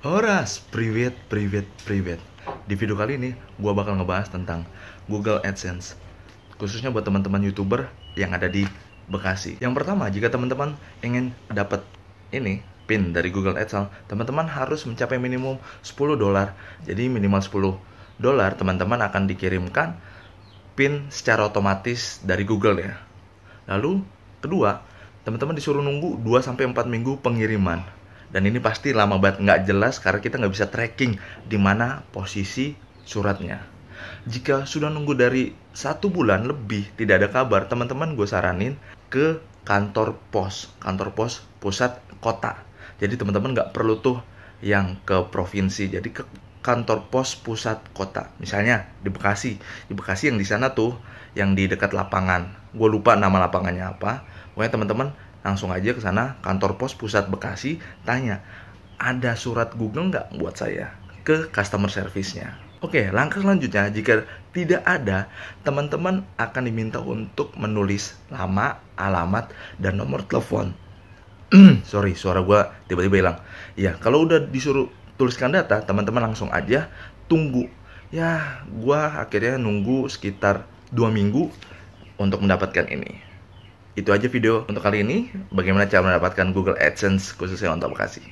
Horas, privet, privet, privet. Di video kali ini, gue bakal ngebahas tentang Google AdSense. Khususnya buat teman-teman YouTuber yang ada di Bekasi. Yang pertama, jika teman-teman ingin dapat ini, pin dari Google AdSense, teman-teman harus mencapai minimum 10 dolar. Jadi minimal 10 dolar, teman-teman akan dikirimkan pin secara otomatis dari Google ya. Lalu, kedua, teman-teman disuruh nunggu 2-4 minggu pengiriman dan ini pasti lama banget nggak jelas karena kita nggak bisa tracking di mana posisi suratnya. Jika sudah nunggu dari satu bulan lebih tidak ada kabar, teman-teman gue saranin ke kantor pos, kantor pos pusat kota. Jadi teman-teman nggak perlu tuh yang ke provinsi, jadi ke kantor pos pusat kota. Misalnya di Bekasi, di Bekasi yang di sana tuh, yang di dekat lapangan. Gue lupa nama lapangannya apa. Pokoknya teman-teman langsung aja ke sana kantor pos pusat Bekasi tanya ada surat Google nggak buat saya ke customer servicenya Oke, langkah selanjutnya jika tidak ada, teman-teman akan diminta untuk menulis nama, alamat, dan nomor telepon. Sorry, suara gue tiba-tiba hilang. Ya, kalau udah disuruh tuliskan data, teman-teman langsung aja tunggu. Ya, gue akhirnya nunggu sekitar dua minggu untuk mendapatkan ini. Itu aja video untuk kali ini. Bagaimana cara mendapatkan Google AdSense khususnya untuk Bekasi.